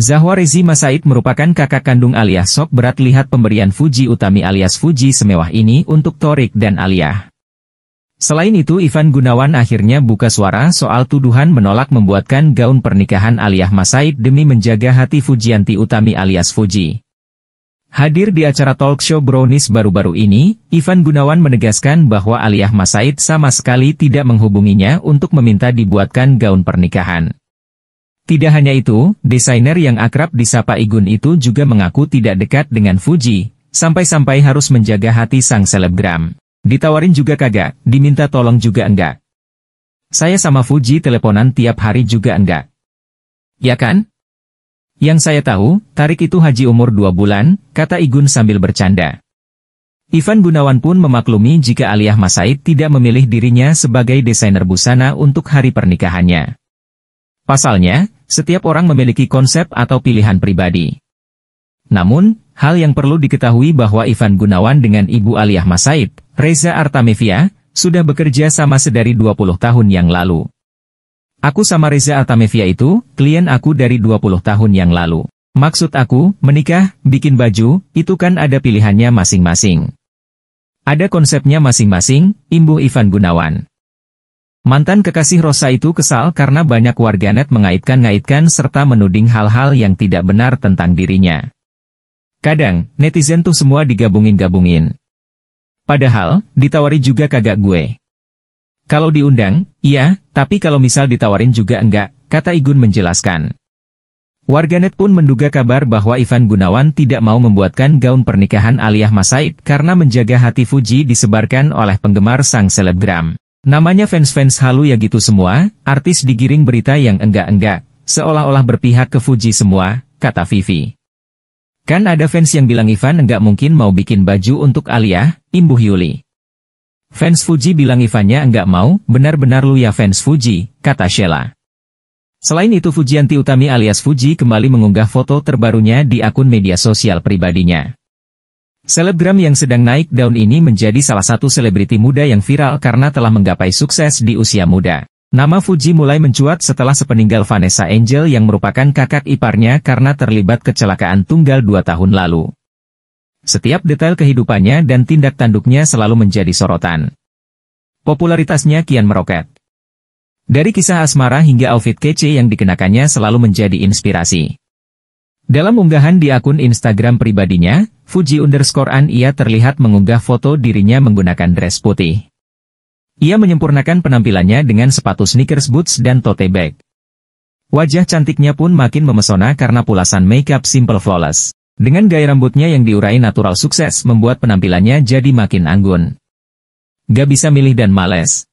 Zahwarizi Masaid merupakan kakak kandung Aliyah Sok berat lihat pemberian Fuji Utami alias Fuji semewah ini untuk Torik dan Alia. Selain itu Ivan Gunawan akhirnya buka suara soal tuduhan menolak membuatkan gaun pernikahan Aliyah Masaid demi menjaga hati Fujianti Utami alias Fuji. Hadir di acara talk show Brownies baru-baru ini, Ivan Gunawan menegaskan bahwa Aliyah Masaid sama sekali tidak menghubunginya untuk meminta dibuatkan gaun pernikahan. Tidak hanya itu, desainer yang akrab disapa Igun itu juga mengaku tidak dekat dengan Fuji, sampai-sampai harus menjaga hati sang selebgram. Ditawarin juga kagak, diminta tolong juga enggak. Saya sama Fuji teleponan tiap hari juga enggak. Ya kan? Yang saya tahu, Tarik itu haji umur dua bulan, kata Igun sambil bercanda. Ivan Gunawan pun memaklumi jika Aliyah Masaid tidak memilih dirinya sebagai desainer busana untuk hari pernikahannya. Pasalnya, setiap orang memiliki konsep atau pilihan pribadi. Namun, hal yang perlu diketahui bahwa Ivan Gunawan dengan Ibu Aliyah Masaid, Reza Artamevia, sudah bekerja sama sedari 20 tahun yang lalu. Aku sama Reza Artamevia itu, klien aku dari 20 tahun yang lalu. Maksud aku, menikah, bikin baju, itu kan ada pilihannya masing-masing. Ada konsepnya masing-masing, imbuh Ivan Gunawan. Mantan kekasih Rosa itu kesal karena banyak warganet mengaitkan-ngaitkan serta menuding hal-hal yang tidak benar tentang dirinya. Kadang, netizen tuh semua digabungin-gabungin. Padahal, ditawari juga kagak gue. Kalau diundang, iya, tapi kalau misal ditawarin juga enggak, kata Igun menjelaskan. Warganet pun menduga kabar bahwa Ivan Gunawan tidak mau membuatkan gaun pernikahan alias Masaid karena menjaga hati Fuji disebarkan oleh penggemar sang selebgram. Namanya fans-fans halu ya gitu semua, artis digiring berita yang enggak-enggak, seolah-olah berpihak ke Fuji semua, kata Vivi. Kan ada fans yang bilang Ivan enggak mungkin mau bikin baju untuk Alia, imbuh Yuli. Fans Fuji bilang Ivannya enggak mau, benar-benar lu ya fans Fuji, kata Sheila. Selain itu Fujianti Utami alias Fuji kembali mengunggah foto terbarunya di akun media sosial pribadinya. Selebgram yang sedang naik daun ini menjadi salah satu selebriti muda yang viral karena telah menggapai sukses di usia muda. Nama Fuji mulai mencuat setelah sepeninggal Vanessa Angel yang merupakan kakak iparnya karena terlibat kecelakaan tunggal dua tahun lalu. Setiap detail kehidupannya dan tindak tanduknya selalu menjadi sorotan. Popularitasnya kian meroket. Dari kisah asmara hingga outfit kece yang dikenakannya selalu menjadi inspirasi. Dalam unggahan di akun Instagram pribadinya, Fuji underscore An ia terlihat mengunggah foto dirinya menggunakan dress putih. Ia menyempurnakan penampilannya dengan sepatu sneakers boots dan tote bag. Wajah cantiknya pun makin memesona karena pulasan makeup simple flawless. Dengan gaya rambutnya yang diurai natural sukses membuat penampilannya jadi makin anggun. Gak bisa milih dan males,